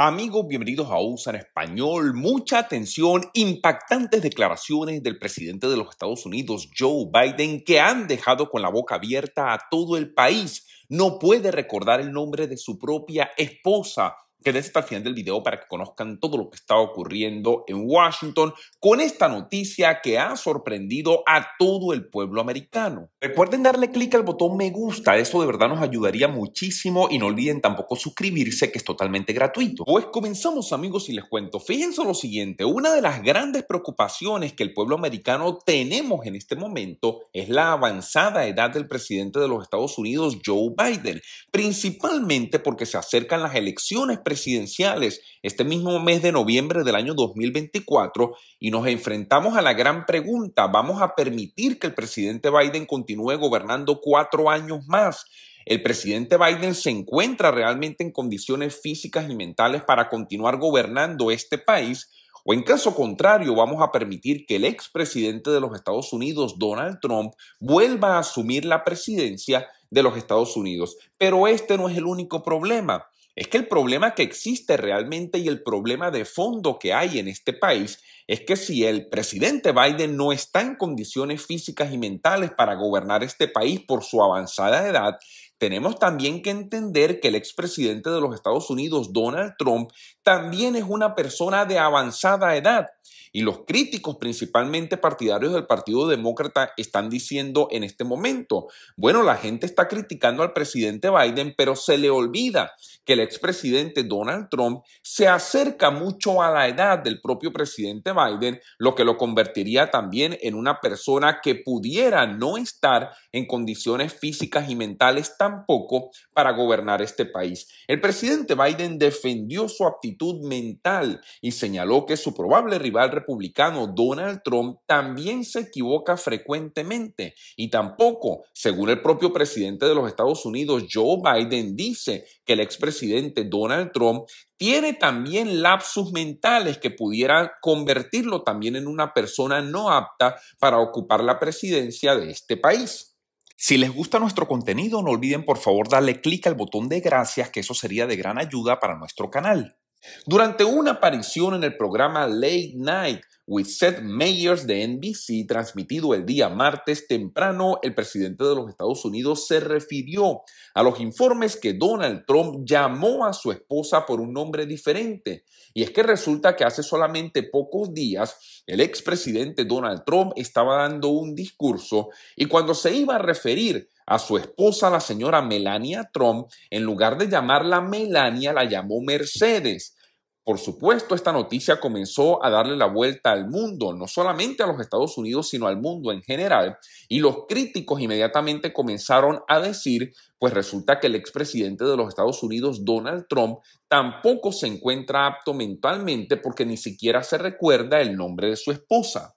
Amigos, bienvenidos a USA en español. Mucha atención, impactantes declaraciones del presidente de los Estados Unidos, Joe Biden, que han dejado con la boca abierta a todo el país. No puede recordar el nombre de su propia esposa Quédense hasta el final del video para que conozcan todo lo que está ocurriendo en Washington con esta noticia que ha sorprendido a todo el pueblo americano. Recuerden darle clic al botón me gusta, eso de verdad nos ayudaría muchísimo y no olviden tampoco suscribirse que es totalmente gratuito. Pues comenzamos amigos y les cuento, fíjense lo siguiente, una de las grandes preocupaciones que el pueblo americano tenemos en este momento es la avanzada edad del presidente de los Estados Unidos, Joe Biden, principalmente porque se acercan las elecciones presidenciales este mismo mes de noviembre del año 2024 y nos enfrentamos a la gran pregunta, ¿vamos a permitir que el presidente Biden continúe gobernando cuatro años más? ¿El presidente Biden se encuentra realmente en condiciones físicas y mentales para continuar gobernando este país? O en caso contrario, vamos a permitir que el expresidente de los Estados Unidos, Donald Trump, vuelva a asumir la presidencia de los Estados Unidos. Pero este no es el único problema. Es que el problema que existe realmente y el problema de fondo que hay en este país es que si el presidente Biden no está en condiciones físicas y mentales para gobernar este país por su avanzada edad, tenemos también que entender que el expresidente de los Estados Unidos, Donald Trump, también es una persona de avanzada edad. Y los críticos, principalmente partidarios del Partido Demócrata, están diciendo en este momento, bueno, la gente está criticando al presidente Biden, pero se le olvida que el expresidente Donald Trump se acerca mucho a la edad del propio presidente Biden, lo que lo convertiría también en una persona que pudiera no estar en condiciones físicas y mentales tampoco para gobernar este país. El presidente Biden defendió su aptitud mental y señaló que su probable rival republicano Donald Trump también se equivoca frecuentemente y tampoco, según el propio presidente de los Estados Unidos, Joe Biden, dice que el expresidente Donald Trump tiene también lapsus mentales que pudieran convertirlo también en una persona no apta para ocupar la presidencia de este país. Si les gusta nuestro contenido, no olviden por favor darle clic al botón de gracias, que eso sería de gran ayuda para nuestro canal. Durante una aparición en el programa Late Night with Seth Meyers de NBC, transmitido el día martes temprano, el presidente de los Estados Unidos se refirió a los informes que Donald Trump llamó a su esposa por un nombre diferente. Y es que resulta que hace solamente pocos días el expresidente Donald Trump estaba dando un discurso y cuando se iba a referir a su esposa, la señora Melania Trump, en lugar de llamarla Melania, la llamó Mercedes. Por supuesto, esta noticia comenzó a darle la vuelta al mundo, no solamente a los Estados Unidos, sino al mundo en general, y los críticos inmediatamente comenzaron a decir, pues resulta que el expresidente de los Estados Unidos, Donald Trump, tampoco se encuentra apto mentalmente porque ni siquiera se recuerda el nombre de su esposa.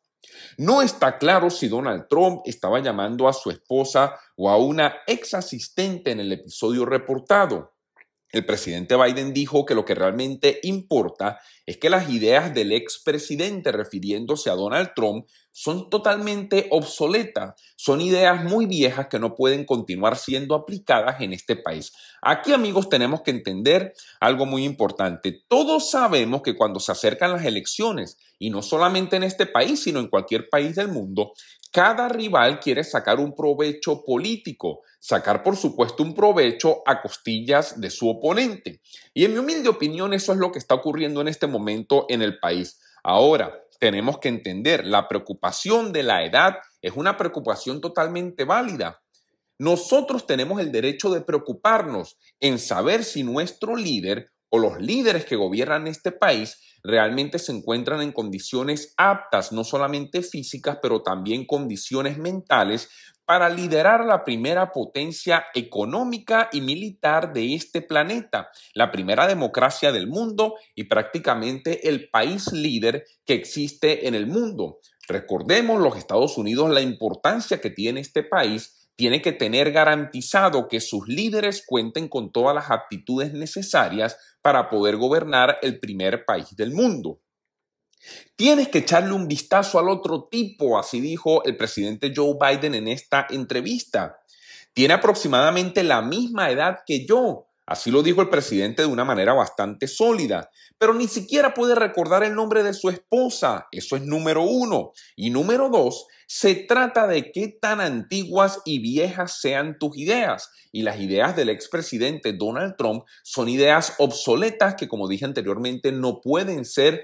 No está claro si Donald Trump estaba llamando a su esposa o a una ex asistente en el episodio reportado el presidente Biden dijo que lo que realmente importa es que las ideas del expresidente refiriéndose a Donald Trump son totalmente obsoletas, son ideas muy viejas que no pueden continuar siendo aplicadas en este país. Aquí amigos tenemos que entender algo muy importante. Todos sabemos que cuando se acercan las elecciones, y no solamente en este país, sino en cualquier país del mundo, cada rival quiere sacar un provecho político, sacar por supuesto un provecho a costillas de su oponente. Y en mi humilde opinión eso es lo que está ocurriendo en este momento en el país. Ahora, tenemos que entender, la preocupación de la edad es una preocupación totalmente válida. Nosotros tenemos el derecho de preocuparnos en saber si nuestro líder o los líderes que gobiernan este país realmente se encuentran en condiciones aptas, no solamente físicas, pero también condiciones mentales para liderar la primera potencia económica y militar de este planeta, la primera democracia del mundo y prácticamente el país líder que existe en el mundo. Recordemos los Estados Unidos la importancia que tiene este país tiene que tener garantizado que sus líderes cuenten con todas las aptitudes necesarias para poder gobernar el primer país del mundo. Tienes que echarle un vistazo al otro tipo, así dijo el presidente Joe Biden en esta entrevista. Tiene aproximadamente la misma edad que yo, Así lo dijo el presidente de una manera bastante sólida, pero ni siquiera puede recordar el nombre de su esposa. Eso es número uno. Y número dos, se trata de qué tan antiguas y viejas sean tus ideas. Y las ideas del expresidente Donald Trump son ideas obsoletas que, como dije anteriormente, no pueden ser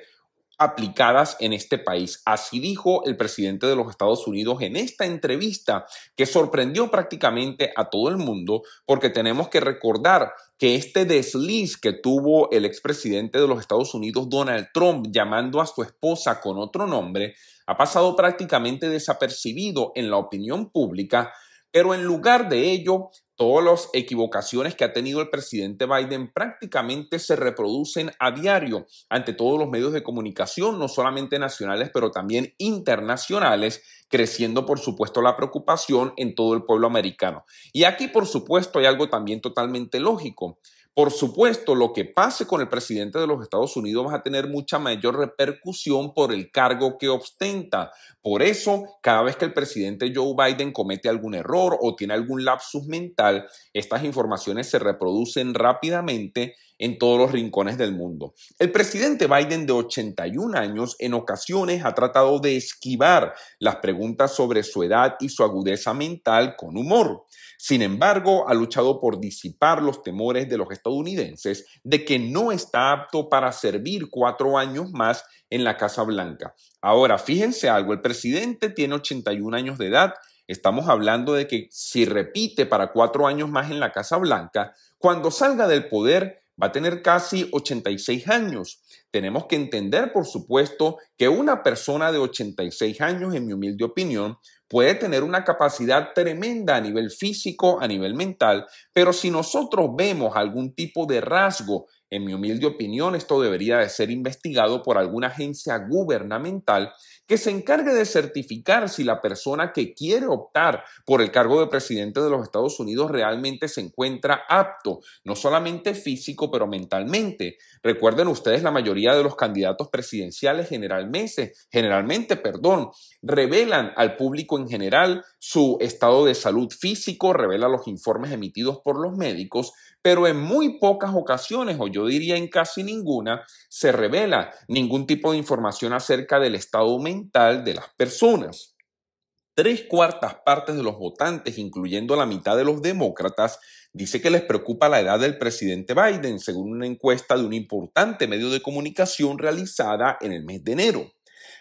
aplicadas en este país. Así dijo el presidente de los Estados Unidos en esta entrevista que sorprendió prácticamente a todo el mundo porque tenemos que recordar que este desliz que tuvo el expresidente de los Estados Unidos, Donald Trump, llamando a su esposa con otro nombre, ha pasado prácticamente desapercibido en la opinión pública, pero en lugar de ello todas las equivocaciones que ha tenido el presidente Biden prácticamente se reproducen a diario ante todos los medios de comunicación, no solamente nacionales, pero también internacionales, creciendo, por supuesto, la preocupación en todo el pueblo americano. Y aquí, por supuesto, hay algo también totalmente lógico. Por supuesto, lo que pase con el presidente de los Estados Unidos va a tener mucha mayor repercusión por el cargo que ostenta. Por eso, cada vez que el presidente Joe Biden comete algún error o tiene algún lapsus mental, estas informaciones se reproducen rápidamente en todos los rincones del mundo. El presidente Biden de 81 años en ocasiones ha tratado de esquivar las preguntas sobre su edad y su agudeza mental con humor. Sin embargo, ha luchado por disipar los temores de los estadounidenses de que no está apto para servir cuatro años más en la Casa Blanca. Ahora, fíjense algo, el presidente tiene 81 años de edad. Estamos hablando de que si repite para cuatro años más en la Casa Blanca, cuando salga del poder va a tener casi 86 años. Tenemos que entender, por supuesto, que una persona de 86 años, en mi humilde opinión, puede tener una capacidad tremenda a nivel físico, a nivel mental, pero si nosotros vemos algún tipo de rasgo en mi humilde opinión, esto debería de ser investigado por alguna agencia gubernamental que se encargue de certificar si la persona que quiere optar por el cargo de presidente de los Estados Unidos realmente se encuentra apto, no solamente físico, pero mentalmente. Recuerden ustedes, la mayoría de los candidatos presidenciales generalmente, generalmente, perdón, revelan al público en general su estado de salud físico, revela los informes emitidos por los médicos, pero en muy pocas ocasiones, o yo diría en casi ninguna, se revela ningún tipo de información acerca del estado mental de las personas. Tres cuartas partes de los votantes, incluyendo la mitad de los demócratas, dice que les preocupa la edad del presidente Biden, según una encuesta de un importante medio de comunicación realizada en el mes de enero.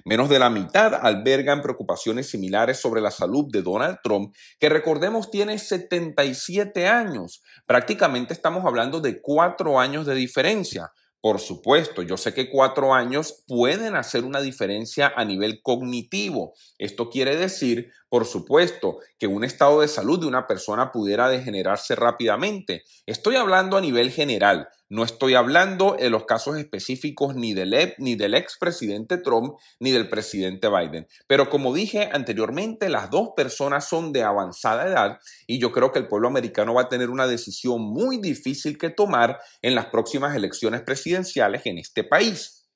Menos de la mitad albergan preocupaciones similares sobre la salud de Donald Trump, que recordemos tiene 77 años. Prácticamente estamos hablando de cuatro años de diferencia. Por supuesto, yo sé que cuatro años pueden hacer una diferencia a nivel cognitivo. Esto quiere decir, por supuesto, que un estado de salud de una persona pudiera degenerarse rápidamente. Estoy hablando a nivel general. No estoy hablando en los casos específicos ni del, e ni del expresidente Trump ni del presidente Biden. Pero como dije anteriormente, las dos personas son de avanzada edad y yo creo que el pueblo americano va a tener una decisión muy difícil que tomar en las próximas elecciones presidenciales en este país.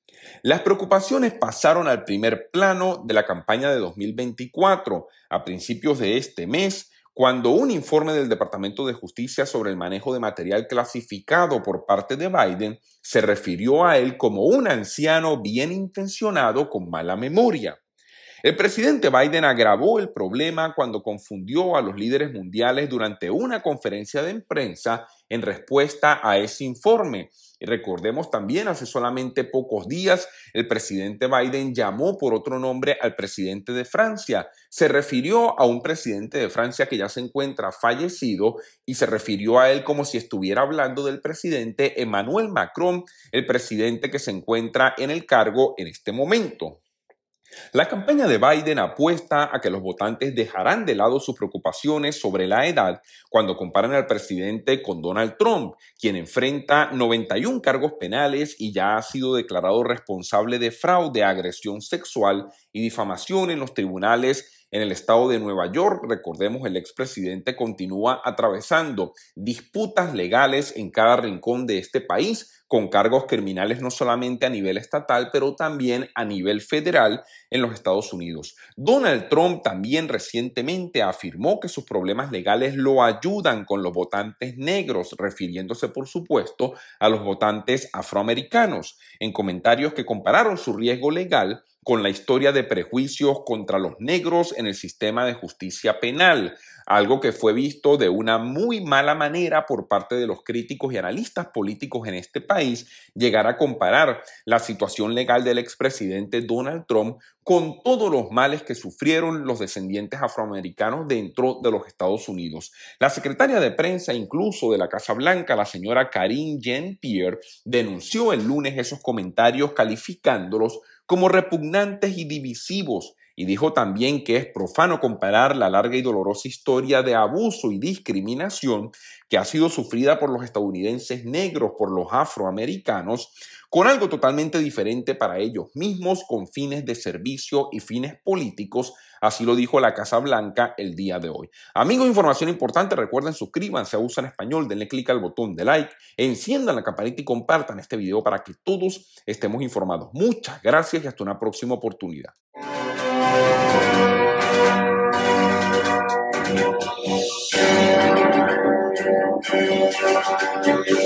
Las preocupaciones pasaron al primer plano de la campaña de 2024. A principios de este mes, cuando un informe del Departamento de Justicia sobre el manejo de material clasificado por parte de Biden se refirió a él como un anciano bien intencionado con mala memoria. El presidente Biden agravó el problema cuando confundió a los líderes mundiales durante una conferencia de prensa en respuesta a ese informe. recordemos también, hace solamente pocos días, el presidente Biden llamó por otro nombre al presidente de Francia. Se refirió a un presidente de Francia que ya se encuentra fallecido y se refirió a él como si estuviera hablando del presidente Emmanuel Macron, el presidente que se encuentra en el cargo en este momento. La campaña de Biden apuesta a que los votantes dejarán de lado sus preocupaciones sobre la edad cuando comparan al presidente con Donald Trump, quien enfrenta 91 cargos penales y ya ha sido declarado responsable de fraude, agresión sexual y difamación en los tribunales en el estado de Nueva York, recordemos, el expresidente continúa atravesando disputas legales en cada rincón de este país con cargos criminales no solamente a nivel estatal, pero también a nivel federal en los Estados Unidos. Donald Trump también recientemente afirmó que sus problemas legales lo ayudan con los votantes negros, refiriéndose por supuesto a los votantes afroamericanos, en comentarios que compararon su riesgo legal con la historia de prejuicios contra los negros en el sistema de justicia penal, algo que fue visto de una muy mala manera por parte de los críticos y analistas políticos en este país llegar a comparar la situación legal del expresidente Donald Trump con todos los males que sufrieron los descendientes afroamericanos dentro de los Estados Unidos. La secretaria de prensa, incluso de la Casa Blanca, la señora Karine Jean-Pierre, denunció el lunes esos comentarios calificándolos como repugnantes y divisivos y dijo también que es profano comparar la larga y dolorosa historia de abuso y discriminación que ha sido sufrida por los estadounidenses negros, por los afroamericanos, con algo totalmente diferente para ellos mismos, con fines de servicio y fines políticos. Así lo dijo la Casa Blanca el día de hoy. Amigos, información importante, recuerden suscríbanse a USA en Español, denle clic al botón de like, enciendan la campanita y compartan este video para que todos estemos informados. Muchas gracias y hasta una próxima oportunidad. Thank you.